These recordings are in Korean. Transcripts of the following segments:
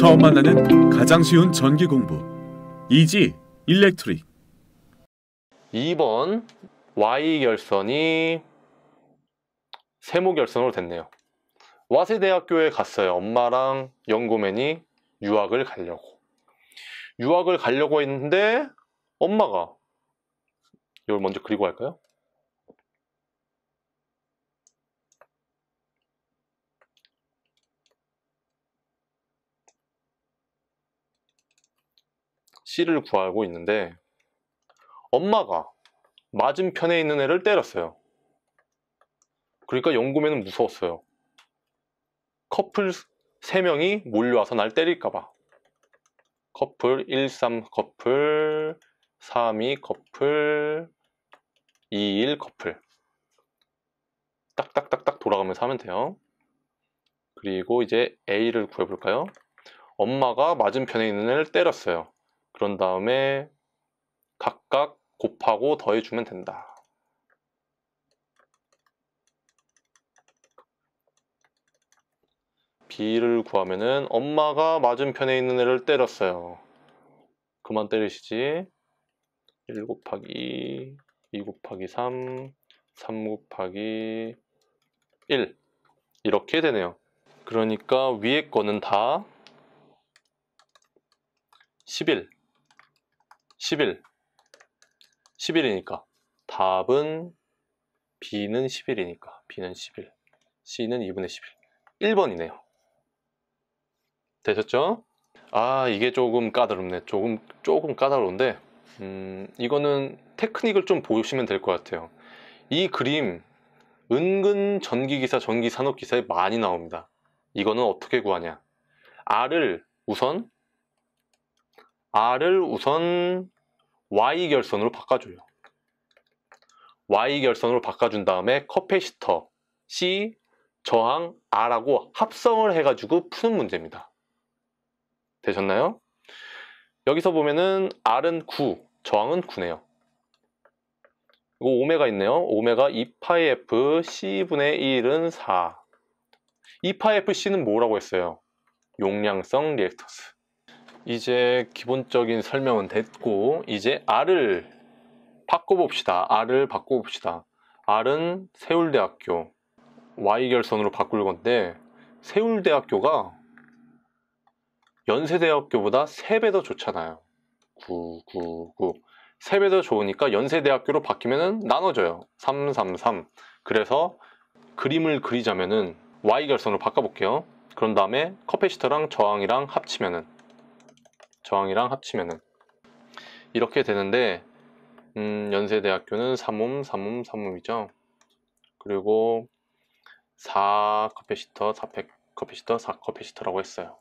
처음 만나는 가장 쉬운 전기 공부 이지 일렉트릭 2번 Y 결선이 세모 결선으로 됐네요. 와세대학교에 갔어요. 엄마랑 연구맨이 유학을 가려고. 유학을 가려고 했는데 엄마가 이걸 먼저 그리고 할까요? C를 구하고 있는데 엄마가 맞은편에 있는 애를 때렸어요. 그러니까 영구매는 무서웠어요. 커플 3명이 몰려와서 날 때릴까봐. 커플 1, 3 커플, 3, 2 커플, 2, 1 커플. 딱딱딱딱 돌아가면서 하면 돼요. 그리고 이제 A를 구해볼까요? 엄마가 맞은편에 있는 애를 때렸어요. 그런 다음에 각각 곱하고 더해주면 된다. B를 구하면은 엄마가 맞은편에 있는 애를 때렸어요. 그만 때리시지. 1 곱하기 2 곱하기 3 3 곱하기 1 이렇게 되네요. 그러니까 위에 거는 다11 11 11이니까 답은 B는 11이니까 B는 11 C는 2분의 11 1번이네요 되셨죠? 아 이게 조금 까다롭네 조금 조금 까다로운데 음, 이거는 테크닉을 좀 보시면 될 것 같아요 이 그림 은근 전기기사 전기산업기사에 많이 나옵니다 이거는 어떻게 구하냐 R을 우선 R을 우선 Y결선으로 바꿔줘요. Y결선으로 바꿔준 다음에 커패시터 C 저항 R하고 합성을 해가지고 푸는 문제입니다. 되셨나요? 여기서 보면은 R은 9, 저항은 9네요. 이거 오메가 있네요. 오메가 2파이F C분의 1은 4. 2파이FC는 뭐라고 했어요? 용량성 리액터스. 이제 기본적인 설명은 됐고 이제 R을 바꿔봅시다. R을 바꿔봅시다. R은 세울대학교 Y결선으로 바꿀 건데 세울대학교가 연세대학교보다 3배 더 좋잖아요. 9, 9, 9. 3배 더 좋으니까 연세대학교로 바뀌면 나눠져요. 3, 3, 3. 그래서 그림을 그리자면은 Y결선으로 바꿔볼게요. 그런 다음에 커패시터랑 저항이랑 합치면은 저항이랑 합치면은 이렇게 되는데 음, 연세대학교는 3옴, 3옴, 3옴이죠. 그리고 4커피시터, 4커피시터, 4커피시터라고 했어요.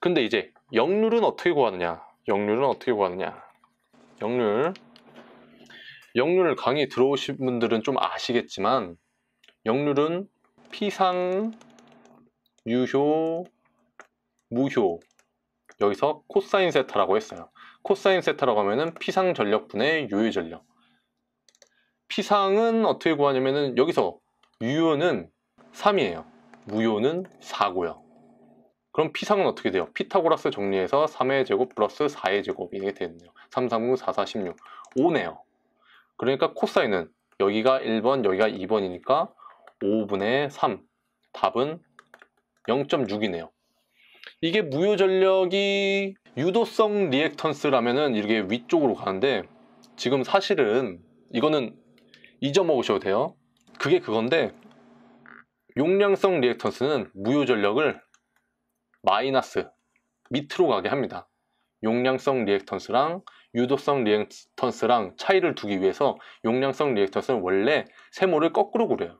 근데 이제 역률은 어떻게 구하느냐? 역률은 어떻게 구하느냐? 역률 역률 강의 들어오신 분들은 좀 아시겠지만 역률은 피상, 유효, 무효 여기서 코사인 세타라고 했어요. 코사인 세타라고 하면은 피상 전력분의 유효 전력. 피상은 어떻게 구하냐면은 여기서 유효는 3이에요. 무효는 4고요. 그럼 피상은 어떻게 돼요? 피타고라스 정리해서 3의 제곱 플러스 4의 제곱 이게 되겠네요. 3, 3, 9, 4, 4, 16. 5네요. 그러니까 코사인은 여기가 1번, 여기가 2번이니까 5분의 3. 답은 0.6이네요. 이게 무효 전력이 유도성 리액턴스라면은 이렇게 위쪽으로 가는데 지금 사실은 이거는 잊어먹으셔도 돼요. 그게 그건데 용량성 리액턴스는 무효 전력을 마이너스 밑으로 가게 합니다. 용량성 리액턴스랑 유도성 리액턴스랑 차이를 두기 위해서 용량성 리액턴스는 원래 세모를 거꾸로 그려요.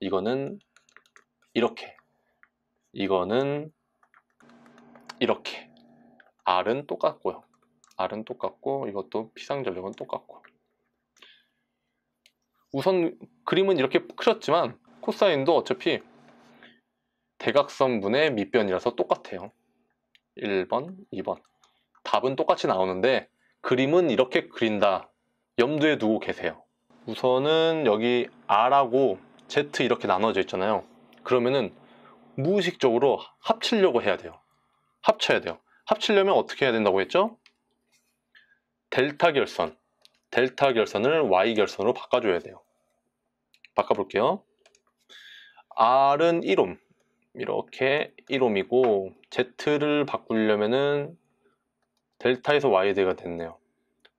이거는 이렇게 이거는 이렇게 R은 똑같고요. R은 똑같고 이것도 피상전력은 똑같고 우선 그림은 이렇게 그렸지만 코사인도 어차피 대각선분의 밑변이라서 똑같아요. 1번, 2번 답은 똑같이 나오는데 그림은 이렇게 그린다 염두에 두고 계세요. 우선은 여기 R하고 Z 이렇게 나눠져 있잖아요. 그러면은 무의식적으로 합치려고 해야 돼요. 합쳐야 돼요. 합치려면 어떻게 해야 된다고 했죠? 델타 결선, 델타 결선을 Y 결선으로 바꿔줘야 돼요. 바꿔볼게요. R은 1옴, 이렇게 1옴이고 Z를 바꾸려면은 델타에서 Y가 됐네요.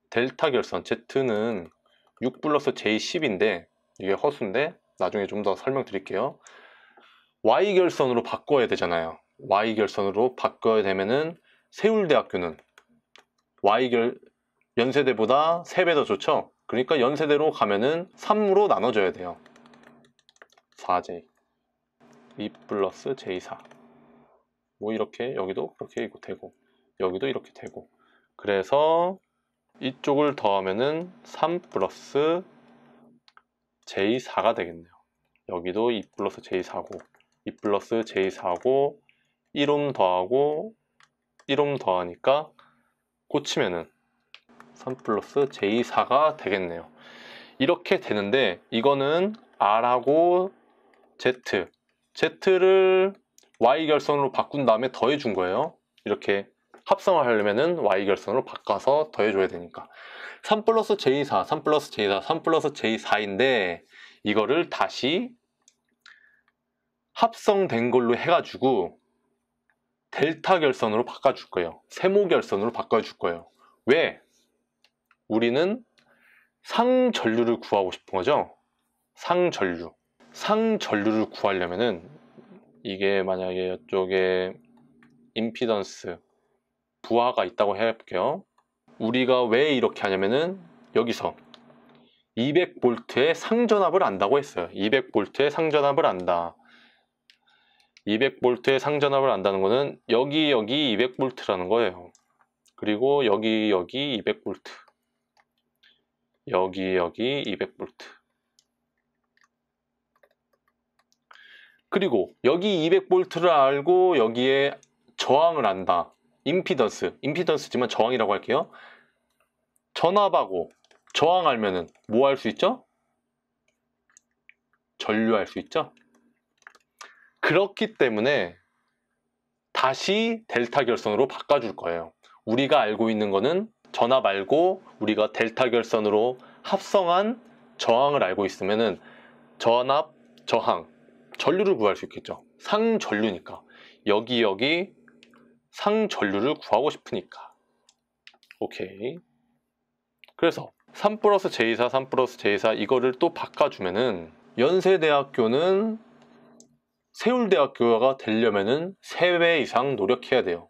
델타 결선 Z는 6 플러스 J10인데 이게 허수인데 나중에 좀 더 설명드릴게요. Y 결선으로 바꿔야 되잖아요. Y결선으로 바꿔야 되면은 세울대학교는 Y결 연세대보다 3배 더 좋죠? 그러니까 연세대로 가면은 3으로 나눠줘야 돼요. 4J 2 e 플러스 J4 뭐 이렇게 여기도 그렇게 되고 여기도 이렇게 되고 그래서 이쪽을 더하면은 3 플러스 J4가 되겠네요. 여기도 2 e 플러스 J4고 2 e 플러스 J4고 1옴 더하고 1옴 더하니까 꽂히면은 3 플러스 J4가 되겠네요. 이렇게 되는데 이거는 R하고 Z, Z를 Y결선으로 바꾼 다음에 더해준 거예요. 이렇게 합성을 하려면은 Y결선으로 바꿔서 더해줘야 되니까 3 플러스 J4, 3 플러스 J4, 3 플러스 J4인데 이거를 다시 합성된 걸로 해가지고 델타 결선으로 바꿔줄 거예요. 세모 결선으로 바꿔줄 거예요. 왜? 우리는 상전류를 구하고 싶은 거죠. 상전류. 상전류를 구하려면은 이게 만약에 이쪽에 임피던스 부하가 있다고 해볼게요. 우리가 왜 이렇게 하냐면은 여기서 200V의 상전압을 안다고 했어요. 200V의 상전압을 안다. 200V의 상전압을 안다는 거는 여기 여기 200V라는 거예요. 그리고 여기 여기 200V 여기 여기 200V 그리고 여기 200V를 알고 여기에 저항을 안다. 임피던스, 임피던스지만 저항이라고 할게요. 전압하고 저항 알면은 뭐 할 수 있죠? 전류할 수 있죠? 그렇기 때문에 다시 델타 결선으로 바꿔줄 거예요. 우리가 알고 있는 거는 전화 말고 우리가 델타 결선으로 합성한 저항을 알고 있으면은 전압, 저항, 전류를 구할 수 있겠죠. 상전류니까. 여기 여기 상전류를 구하고 싶으니까. 오케이. 그래서 3 플러스 J4, 3 플러스 J4 이거를 또 바꿔주면은 연세대학교는 세울대학교가 되려면은 3배 이상 노력해야 돼요.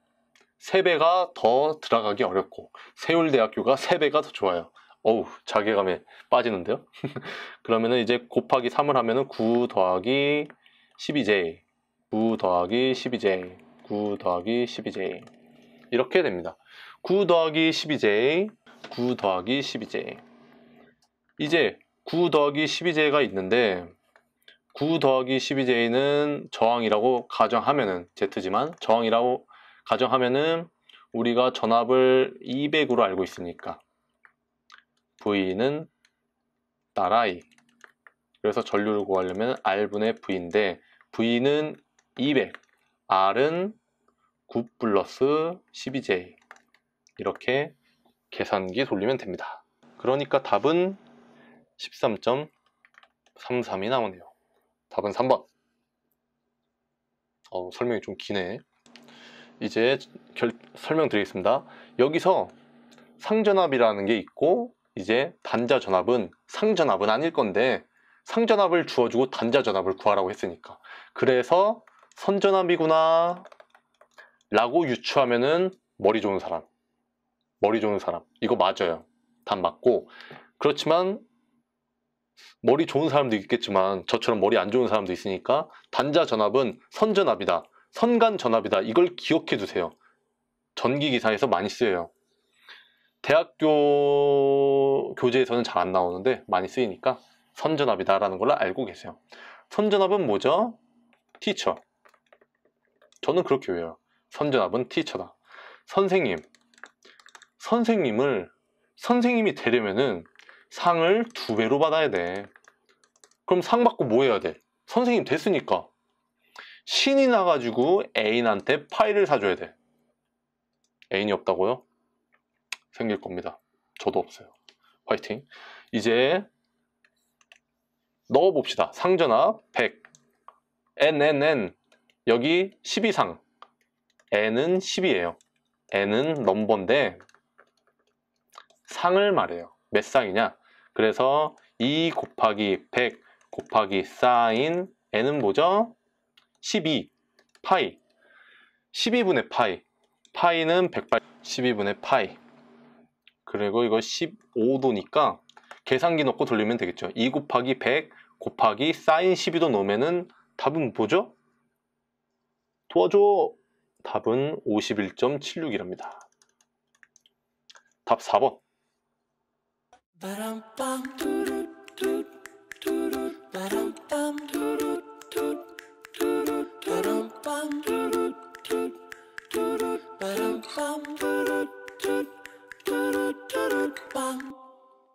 3배가 더 들어가기 어렵고 세울대학교가 3배가 더 좋아요. 어우 자괴감에 빠지는데요. 그러면은 이제 곱하기 3을 하면은 9 더하기 12j 9 더하기 12j 9 더하기 12j 이렇게 됩니다. 9 더하기 12j 9 더하기 12j 이제 9 더하기 12j가 있는데 9 더하기 12j는 저항이라고 가정하면은 z지만 저항이라고 가정하면은 우리가 전압을 200으로 알고 있으니까 v는 따라이 그래서 전류를 구하려면 r분의 v인데 v는 200 r은 9 플러스 12j 이렇게 계산기 돌리면 됩니다 그러니까 답은 13.33이 나오네요 답은 3번 어, 설명이 좀 기네 이제 결, 설명드리겠습니다 여기서 상전압이라는 게 있고 이제 단자전압은 상전압은 아닐 건데 상전압을 주어주고 단자전압을 구하라고 했으니까 그래서 선전압이구나 라고 유추하면은 머리 좋은 사람 머리 좋은 사람 이거 맞아요 단 맞고 그렇지만 머리 좋은 사람도 있겠지만 저처럼 머리 안 좋은 사람도 있으니까 단자 전압은 선전압이다. 선간 전압이다. 이걸 기억해 두세요. 전기 기사에서 많이 쓰여요. 대학교 교재에서는 잘 안 나오는데 많이 쓰이니까 선전압이다라는 걸 알고 계세요. 선전압은 뭐죠? 티처. 저는 그렇게 외워요. 선전압은 티처다. 선생님. 선생님을 선생님이 되려면은 상을 두 배로 받아야 돼. 그럼 상 받고 뭐 해야 돼? 선생님 됐으니까. 신이 나가지고 애인한테 파일을 사줘야 돼. 애인이 없다고요? 생길 겁니다. 저도 없어요. 화이팅. 이제 넣어봅시다. 상전압 100. NNN. 여기 12상. N은 10이에요. N은 넘버인데 상을 말해요. 몇 상이냐? 그래서 2 곱하기 100 곱하기 사인 n은 뭐죠? 12 파이 12분의 파이 파이는 1 8 0 12분의 파이 그리고 이거 15도니까 계산기 넣고 돌리면 되겠죠 2 곱하기 100 곱하기 사인 12도 넣으면 답은 뭐죠? 도와줘 답은 51.76이랍니다 답 4번 Bum.